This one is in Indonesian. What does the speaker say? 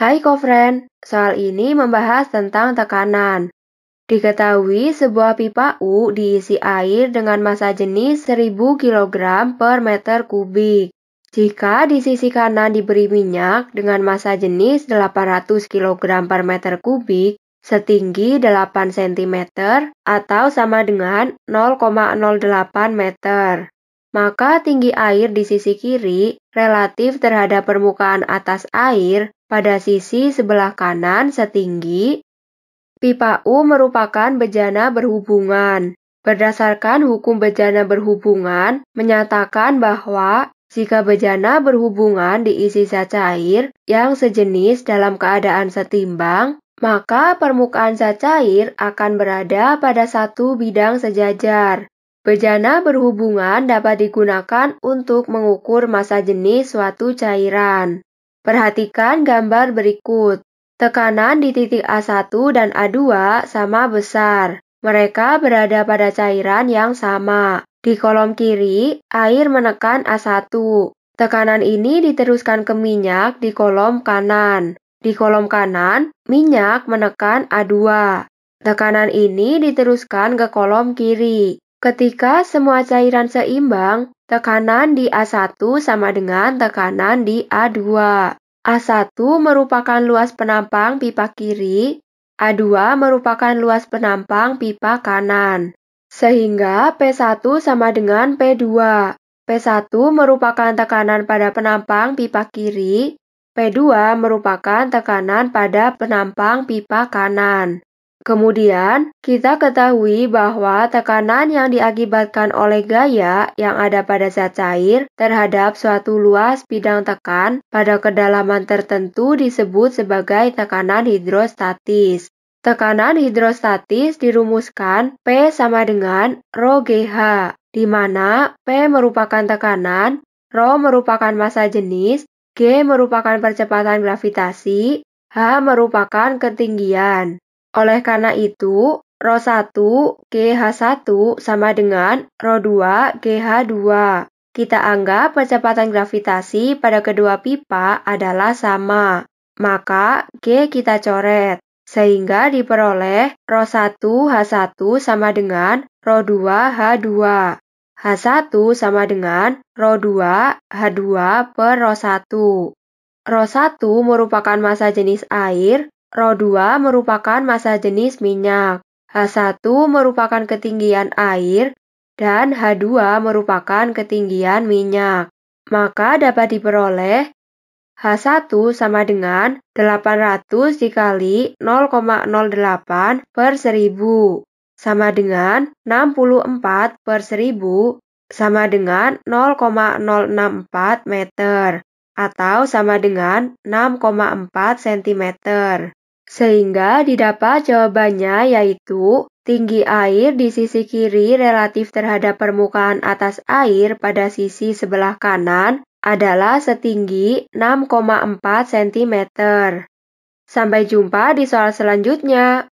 Hai kofren, soal ini membahas tentang tekanan. Diketahui sebuah pipa U diisi air dengan massa jenis 1000 kg per meter kubik. Jika di sisi kanan diberi minyak dengan massa jenis 800 kg per meter kubik, setinggi 8 cm atau sama dengan 0,08 meter. Maka tinggi air di sisi kiri relatif terhadap permukaan atas air pada sisi sebelah kanan setinggi, pipa U merupakan bejana berhubungan. Berdasarkan hukum bejana berhubungan, menyatakan bahwa jika bejana berhubungan diisi zat cair yang sejenis dalam keadaan setimbang, maka permukaan zat cair akan berada pada satu bidang sejajar. Bejana berhubungan dapat digunakan untuk mengukur massa jenis suatu cairan. Perhatikan gambar berikut. Tekanan di titik A1 dan A2 sama besar. Mereka berada pada cairan yang sama. Di kolom kiri, air menekan A1. Tekanan ini diteruskan ke minyak di kolom kanan. Di kolom kanan, minyak menekan A2. Tekanan ini diteruskan ke kolom kiri. Ketika semua cairan seimbang, tekanan di A1 sama dengan tekanan di A2. A1 merupakan luas penampang pipa kiri, A2 merupakan luas penampang pipa kanan. Sehingga P1 sama dengan P2. P1 merupakan tekanan pada penampang pipa kiri, P2 merupakan tekanan pada penampang pipa kanan. Kemudian, kita ketahui bahwa tekanan yang diakibatkan oleh gaya yang ada pada zat cair terhadap suatu luas bidang tekan pada kedalaman tertentu disebut sebagai tekanan hidrostatis. Tekanan hidrostatis dirumuskan P sama dengan rho GH, di mana P merupakan tekanan, rho merupakan massa jenis, G merupakan percepatan gravitasi, H merupakan ketinggian. Oleh karena itu, Rho1 GH1 sama dengan Rho2 GH2. Kita anggap percepatan gravitasi pada kedua pipa adalah sama, maka G kita coret. Sehingga diperoleh Rho1 H1 sama dengan Rho2 H2. H1 sama dengan Rho2 H2 per Rho1. Rho1 merupakan massa jenis air RO2 merupakan massa jenis minyak, H1 merupakan ketinggian air, dan H2 merupakan ketinggian minyak. Maka dapat diperoleh H1 sama dengan 800 dikali 0,08 per 1000 sama dengan 64 per 1000 sama dengan 0,064 meter atau sama dengan 6,4 cm. Sehingga didapat jawabannya yaitu tinggi air di sisi kiri relatif terhadap permukaan atas air pada sisi sebelah kanan adalah setinggi 6,4 cm. Sampai jumpa di soal selanjutnya.